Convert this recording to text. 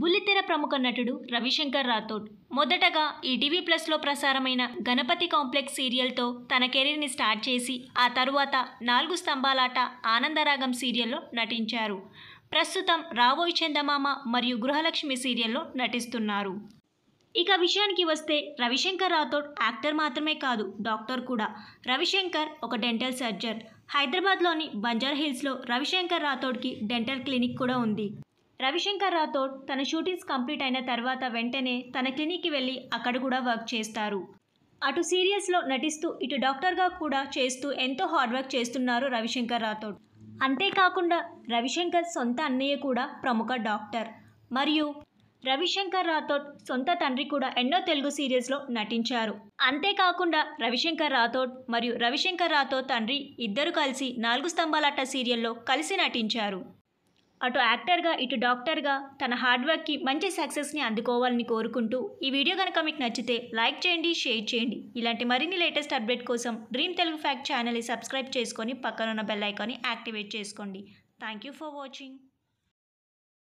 బుల్లితెర ప్రముఖ నటుడు రవిశంకర్ రాథోడ్ మొదటగా ఈ టీవీ ప్లస్లో ప్రసారమైన గణపతి కాంప్లెక్స్ సీరియల్తో తన కెరీర్ని స్టార్ట్ చేసి ఆ తరువాత నాలుగు స్తంభాలాట ఆనందరాగం సీరియల్లో నటించారు ప్రస్తుతం రావోయ్ చందమామ మరియు గృహలక్ష్మి సీరియల్లో నటిస్తున్నారు ఇక విషయానికి వస్తే రవిశంకర్ రాథోడ్ యాక్టర్ మాత్రమే కాదు డాక్టర్ కూడా రవిశంకర్ ఒక డెంటల్ సర్జర్ హైదరాబాద్లోని బంజార్ హిల్స్లో రవిశంకర్ రాథోడ్కి డెంటల్ క్లినిక్ కూడా ఉంది రవిశంకర్ రాథోడ్ తన షూటింగ్స్ కంప్లీట్ అయిన తర్వాత వెంటనే తన క్లినిక్కి వెళ్ళి అక్కడ కూడా వర్క్ చేస్తారు అటు సీరియల్స్లో నటిస్తూ ఇటు డాక్టర్గా కూడా చేస్తూ ఎంతో హార్డ్ వర్క్ చేస్తున్నారు రవిశంకర్ రాథోడ్ అంతేకాకుండా రవిశంకర్ సొంత అన్నయ్య కూడా ప్రముఖ డాక్టర్ మరియు రవిశంకర్ రాథోడ్ సొంత తండ్రి కూడా ఎన్నో తెలుగు సీరియల్స్లో నటించారు అంతేకాకుండా రవిశంకర్ రాథోడ్ మరియు రవిశంకర్ రాథోడ్ తండ్రి ఇద్దరు కలిసి నాలుగు స్తంభాలట సీరియల్లో కలిసి నటించారు అటు యాక్టర్గా ఇటు డాక్టర్గా తన హార్డ్ వర్క్కి మంచి సక్సెస్ని అందుకోవాలని కోరుకుంటూ ఈ వీడియో కనుక మీకు నచ్చితే లైక్ చేయండి షేర్ చేయండి ఇలాంటి మరిన్ని లేటెస్ట్ అప్డేట్ కోసం డ్రీమ్ తెలుగు ఫ్యాక్ట్ ఛానల్ని సబ్స్క్రైబ్ చేసుకొని పక్కనున్న బెల్ ఐకాన్ని యాక్టివేట్ చేసుకోండి థ్యాంక్ యూ ఫర్ వాచింగ్